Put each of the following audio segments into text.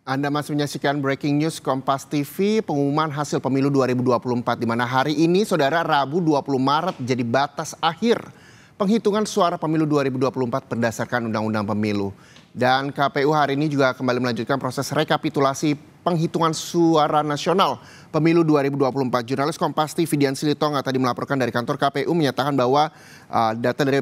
Anda masih menyaksikan Breaking News Kompas TV pengumuman hasil pemilu 2024 di mana hari ini saudara Rabu 20 Maret jadi batas akhir penghitungan suara pemilu 2024 berdasarkan Undang-Undang Pemilu. Dan KPU hari ini juga kembali melanjutkan proses rekapitulasi penghitungan suara nasional pemilu 2024. Jurnalis Kompas TV Dian Silitong tadi melaporkan dari kantor KPU menyatakan bahwa uh, data dari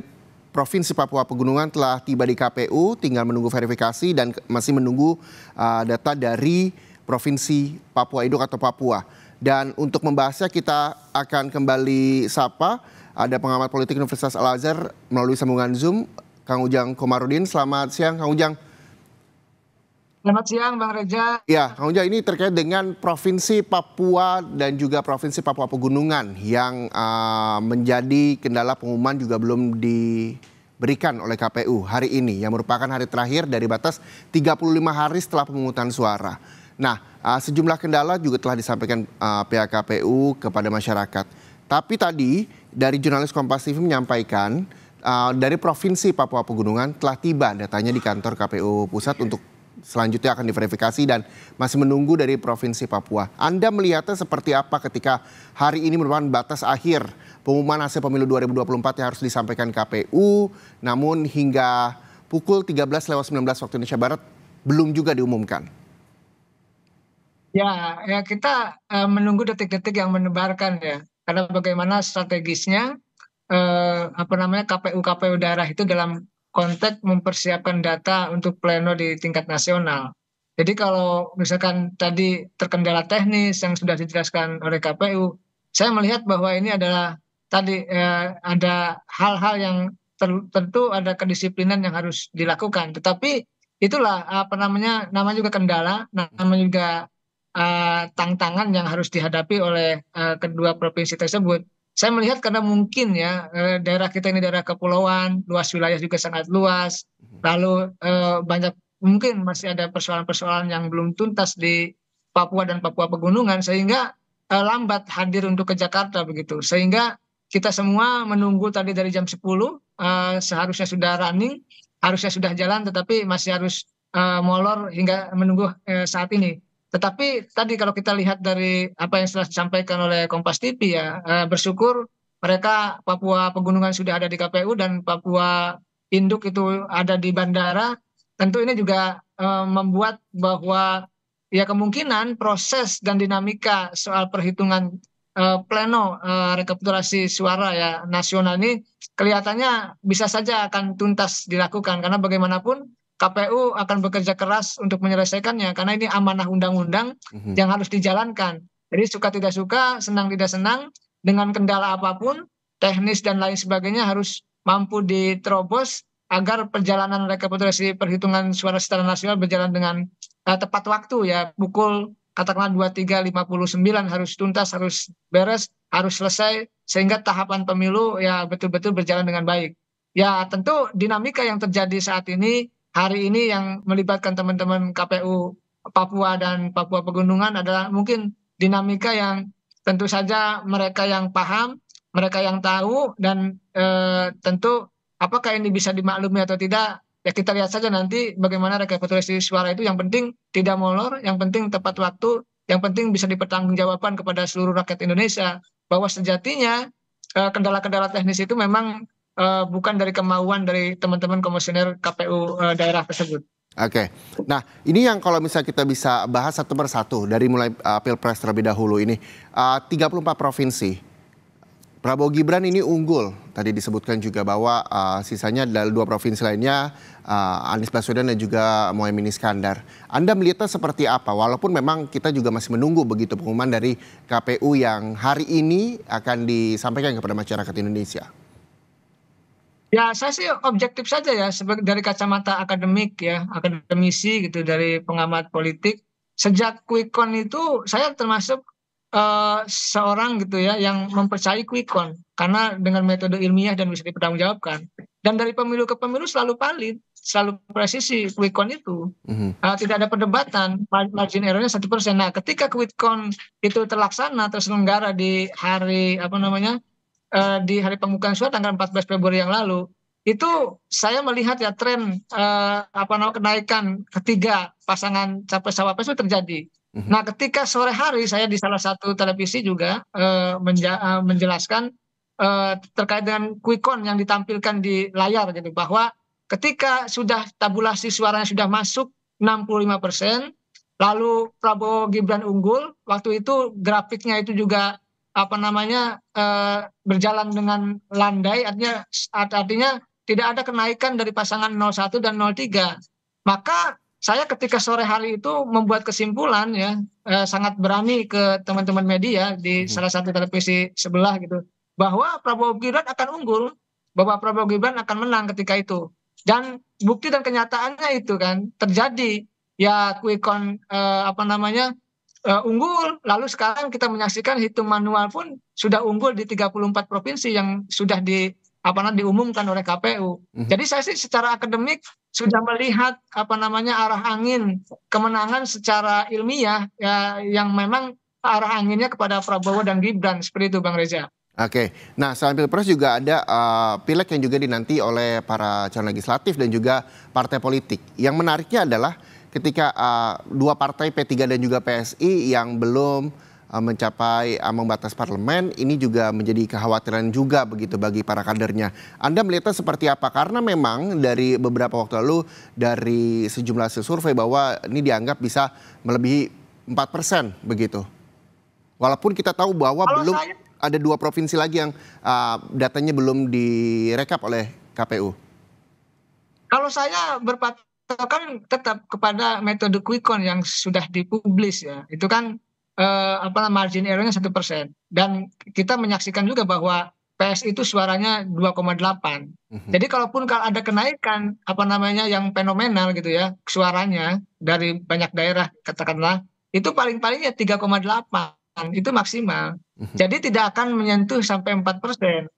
Provinsi Papua Pegunungan telah tiba di KPU, tinggal menunggu verifikasi dan masih menunggu uh, data dari Provinsi Papua Induk atau Papua. Dan untuk membahasnya kita akan kembali sapa ada pengamat politik Universitas Al Azhar melalui sambungan Zoom, Kang Ujang Komarudin. Selamat siang, Kang Ujang. Selamat siang Bang Reja. Ya, Kang Uja ini terkait dengan Provinsi Papua dan juga Provinsi Papua Pegunungan yang uh, menjadi kendala pengumuman juga belum diberikan oleh KPU hari ini yang merupakan hari terakhir dari batas 35 hari setelah pemungutan suara. Nah, ah, sejumlah kendala juga telah disampaikan uh, pihak KPU kepada masyarakat. Tapi tadi dari jurnalis Kompas TV menyampaikan uh, dari Provinsi Papua Pegunungan telah tiba datanya di kantor KPU Pusat untuk selanjutnya akan diverifikasi dan masih menunggu dari Provinsi Papua. Anda melihatnya seperti apa ketika hari ini merupakan batas akhir pengumuman hasil pemilu 2024 yang harus disampaikan KPU, namun hingga pukul 13.19 waktu Indonesia Barat belum juga diumumkan. Ya, ya kita uh, menunggu detik-detik yang menebarkan ya. Karena bagaimana strategisnya eh, apa namanya KPU KPU daerah itu dalam konteks mempersiapkan data untuk pleno di tingkat nasional. Jadi kalau misalkan tadi terkendala teknis yang sudah dijelaskan oleh KPU, saya melihat bahwa ini adalah tadi eh, ada hal-hal yang ter, tentu ada kedisiplinan yang harus dilakukan. Tetapi itulah apa namanya namanya juga kendala, namanya juga eh, tantangan yang harus dihadapi oleh eh, kedua provinsi tersebut. Saya melihat karena mungkin ya eh, daerah kita ini daerah kepulauan, luas wilayah juga sangat luas, hmm. lalu eh, banyak mungkin masih ada persoalan-persoalan yang belum tuntas di Papua dan Papua Pegunungan sehingga eh, lambat hadir untuk ke Jakarta begitu. Sehingga kita semua menunggu tadi dari jam 10 seharusnya sudah running, harusnya sudah jalan tetapi masih harus molor hingga menunggu saat ini. Tetapi tadi kalau kita lihat dari apa yang telah disampaikan oleh Kompas TV ya, eh, bersyukur mereka Papua Pegunungan sudah ada di KPU dan Papua Induk itu ada di bandara. Tentu ini juga eh, membuat bahwa ya kemungkinan proses dan dinamika soal perhitungan eh, pleno eh, rekapitulasi suara ya nasional ini kelihatannya bisa saja akan tuntas dilakukan karena bagaimanapun KPU akan bekerja keras untuk menyelesaikannya karena ini amanah undang-undang mm-hmm. yang harus dijalankan. Jadi suka tidak suka, senang tidak senang, dengan kendala apapun, teknis dan lain sebagainya harus mampu diterobos agar perjalanan rekapitulasi perhitungan suara secara nasional berjalan dengan uh, tepat waktu ya pukul katakanlah 23.59 harus tuntas harus beres harus selesai sehingga tahapan pemilu ya betul-betul berjalan dengan baik ya tentu dinamika yang terjadi saat ini hari ini yang melibatkan teman-teman KPU Papua dan Papua Pegunungan adalah mungkin dinamika yang tentu saja mereka yang paham, mereka yang tahu dan e, tentu apakah ini bisa dimaklumi atau tidak ya kita lihat saja nanti bagaimana rekapitulasi suara itu yang penting tidak molor, yang penting tepat waktu, yang penting bisa dipertanggungjawabkan kepada seluruh rakyat Indonesia bahwa sejatinya eh, kendala-kendala teknis itu memang Eh, bukan dari kemauan dari teman-teman komisioner KPU eh, daerah tersebut. Oke, okay. nah ini yang kalau misalnya kita bisa bahas satu persatu dari mulai uh, pilpres terlebih dahulu ini uh, 34 provinsi. Prabowo Gibran ini unggul. Tadi disebutkan juga bahwa uh, sisanya dari dua provinsi lainnya uh, Anies Baswedan dan juga Mohaimin Iskandar. Anda melihatnya seperti apa? Walaupun memang kita juga masih menunggu begitu pengumuman dari KPU yang hari ini akan disampaikan kepada masyarakat Indonesia ya saya sih objektif saja ya sebagai dari kacamata akademik ya akademisi gitu dari pengamat politik sejak quick count itu saya termasuk uh, seorang gitu ya yang mempercayai quick count karena dengan metode ilmiah dan bisa dipertanggungjawabkan dan dari pemilu ke pemilu selalu valid selalu presisi quick count itu mm-hmm. uh, tidak ada perdebatan margin errornya satu persen nah ketika quick count itu terlaksana terselenggara di hari apa namanya Eh, di hari pembukaan surat tanggal 14 Februari yang lalu itu saya melihat ya tren eh, apa namanya kenaikan ketiga pasangan capres cawapres itu terjadi. mm Nah, ketika sore hari saya di salah satu televisi juga eh, menja- eh, menjelaskan eh, terkait dengan quick count yang ditampilkan di layar gitu bahwa ketika sudah tabulasi suaranya sudah masuk 65 persen, lalu Prabowo Gibran unggul, waktu itu grafiknya itu juga apa namanya eh, berjalan dengan landai artinya artinya tidak ada kenaikan dari pasangan 01 dan 03 maka saya ketika sore hari itu membuat kesimpulan ya eh, sangat berani ke teman-teman media di hmm. salah satu televisi sebelah gitu bahwa Prabowo Gibran akan unggul bahwa Prabowo Gibran akan menang ketika itu dan bukti dan kenyataannya itu kan terjadi ya quick count eh, apa namanya Eh, unggul. Lalu sekarang kita menyaksikan hitung manual pun sudah unggul di 34 provinsi yang sudah di apa namanya diumumkan oleh KPU. Uh mhm. -huh. Jadi saya sih secara akademik sudah melihat apa namanya arah angin kemenangan secara ilmiah ya, yang memang arah anginnya kepada Prabowo dan Gibran seperti itu Bang Reza. Oke, nah selain pilpres juga ada uh, pileg yang juga dinanti oleh para calon legislatif dan juga partai politik. Yang menariknya adalah ketika uh, dua partai P3 dan juga PSI yang belum uh, mencapai uh, eh, batas parlemen ini juga menjadi kekhawatiran juga begitu bagi para kadernya. Anda melihatnya seperti apa? Karena memang dari beberapa waktu lalu dari sejumlah survei bahwa ini dianggap bisa melebihi 4% begitu. Walaupun kita tahu bahwa Halo, belum saya... ada dua provinsi lagi yang uh, datanya belum direkap oleh KPU. Kalau saya berpatah kan tetap kepada metode quick count yang sudah dipublis ya itu kan eh, apa margin errornya satu persen dan kita menyaksikan juga bahwa PS itu suaranya 2,8 mm-hmm. jadi kalaupun kalau ada kenaikan apa namanya yang fenomenal gitu ya suaranya dari banyak daerah katakanlah itu paling-palingnya 3,8 itu maksimal mm-hmm. jadi tidak akan menyentuh sampai 4 persen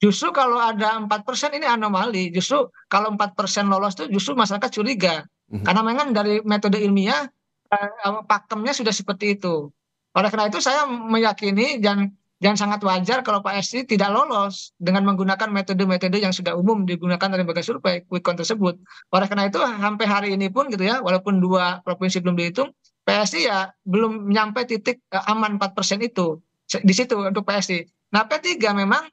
justru kalau ada empat persen ini anomali justru kalau empat persen lolos itu justru masyarakat curiga mm-hmm. karena memang dari metode ilmiah eh, pakemnya sudah seperti itu oleh karena itu saya meyakini dan dan sangat wajar kalau Pak SD tidak lolos dengan menggunakan metode-metode yang sudah umum digunakan dari lembaga survei quick count tersebut. Oleh karena itu sampai hari ini pun gitu ya, walaupun dua provinsi belum dihitung, PSI ya belum nyampe titik eh, aman 4% itu di situ untuk PSI. Nah P3 memang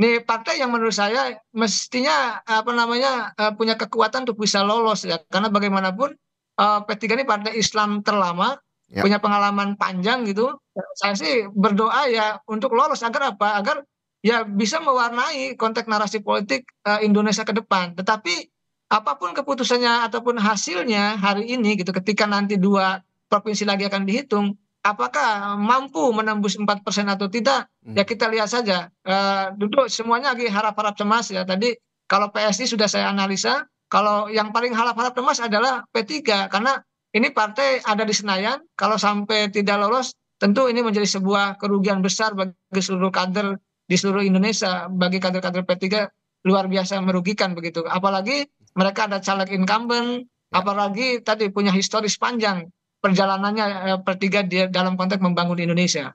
ini partai yang menurut saya mestinya apa namanya eh, punya kekuatan untuk bisa lolos ya karena bagaimanapun P3 eh, ini partai Islam terlama ya. punya pengalaman panjang gitu saya sih berdoa ya untuk lolos agar apa agar ya bisa mewarnai konteks narasi politik eh, Indonesia ke depan tetapi apapun keputusannya ataupun hasilnya hari ini gitu ketika nanti dua provinsi lagi akan dihitung apakah mampu menembus empat persen atau tidak ya hmm. kita lihat saja eh, duduk semuanya lagi harap harap cemas ya tadi kalau psi sudah saya analisa kalau yang paling harap harap cemas adalah p tiga karena ini partai ada di senayan kalau sampai tidak lolos tentu ini menjadi sebuah kerugian besar bagi seluruh kader di seluruh Indonesia bagi kader-kader p tiga luar biasa merugikan begitu apalagi mereka ada caleg incumbent ya. apalagi tadi punya historis panjang perjalanannya eh, pertiga di dalam konteks membangun Indonesia.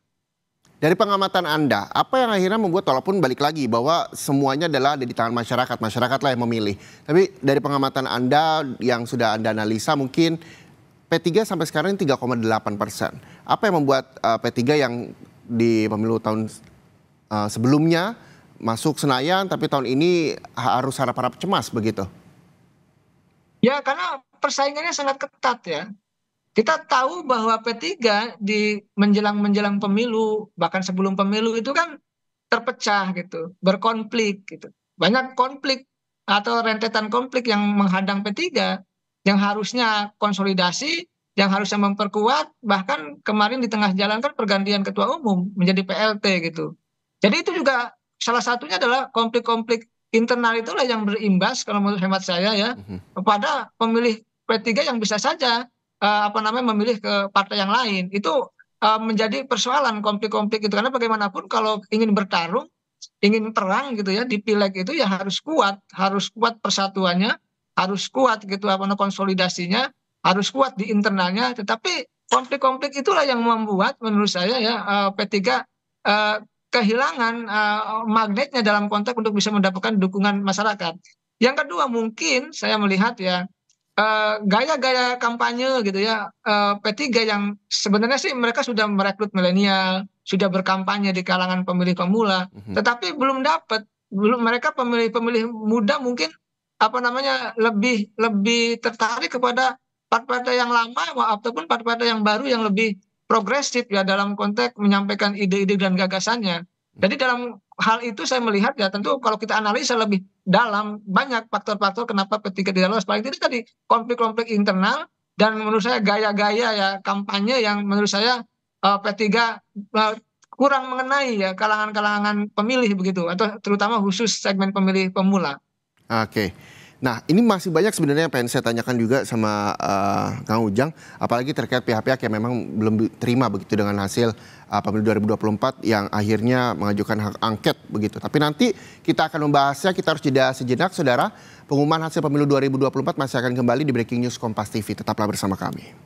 Dari pengamatan Anda, apa yang akhirnya membuat walaupun balik lagi bahwa semuanya adalah ada di tangan masyarakat, masyarakatlah yang memilih. Tapi dari pengamatan Anda yang sudah Anda analisa mungkin P3 sampai sekarang 3,8 persen. Apa yang membuat uh, eh, P3 yang di pemilu tahun uh, sebelumnya masuk Senayan tapi tahun ini harus harap-harap cemas begitu? Ya karena persaingannya sangat ketat ya kita tahu bahwa P3 di menjelang-menjelang pemilu bahkan sebelum pemilu itu kan terpecah gitu, berkonflik gitu. Banyak konflik atau rentetan konflik yang menghadang P3 yang harusnya konsolidasi, yang harusnya memperkuat bahkan kemarin di tengah jalan kan pergantian ketua umum menjadi PLT gitu. Jadi itu juga salah satunya adalah konflik-konflik internal itulah yang berimbas kalau menurut hemat saya ya mhm. kepada pemilih P3 yang bisa saja Eh, apa namanya memilih ke partai yang lain itu eh, menjadi persoalan konflik-konflik itu karena bagaimanapun kalau ingin bertarung ingin perang gitu ya di pileg itu ya harus kuat harus kuat persatuannya harus kuat gitu apa namanya konsolidasinya harus kuat di internalnya tetapi konflik-konflik itulah yang membuat menurut saya ya eh, P3 kehilangan magnetnya dalam konteks untuk bisa mendapatkan dukungan masyarakat yang kedua mungkin saya melihat ya Eh, gaya-gaya kampanye gitu ya uh, eh, P3 yang sebenarnya sih mereka sudah merekrut milenial, sudah berkampanye di kalangan pemilih pemula, mm-hmm. tetapi belum dapat belum mereka pemilih-pemilih muda mungkin apa namanya lebih lebih tertarik kepada partai-partai yang lama ataupun partai-partai yang baru yang lebih progresif ya dalam konteks menyampaikan ide-ide dan gagasannya. Mhm. Jadi dalam hal itu saya melihat ya tentu kalau kita analisa lebih dalam banyak faktor-faktor kenapa P3 tidak lolos paling tidak tadi konflik-konflik internal dan menurut saya gaya-gaya ya kampanye yang menurut saya uh, P3 uh, kurang mengenai ya kalangan-kalangan pemilih begitu atau terutama khusus segmen pemilih pemula. Oke. Okay. Nah, ini masih banyak sebenarnya yang pengen saya tanyakan juga sama uh, Kang Ujang, apalagi terkait pihak-pihak yang memang belum terima begitu dengan hasil uh, pemilu 2024 yang akhirnya mengajukan hak angket begitu. Tapi nanti kita akan membahasnya, kita harus jeda sejenak, saudara. Pengumuman hasil pemilu 2024 masih akan kembali di Breaking News Kompas TV. Tetaplah bersama kami.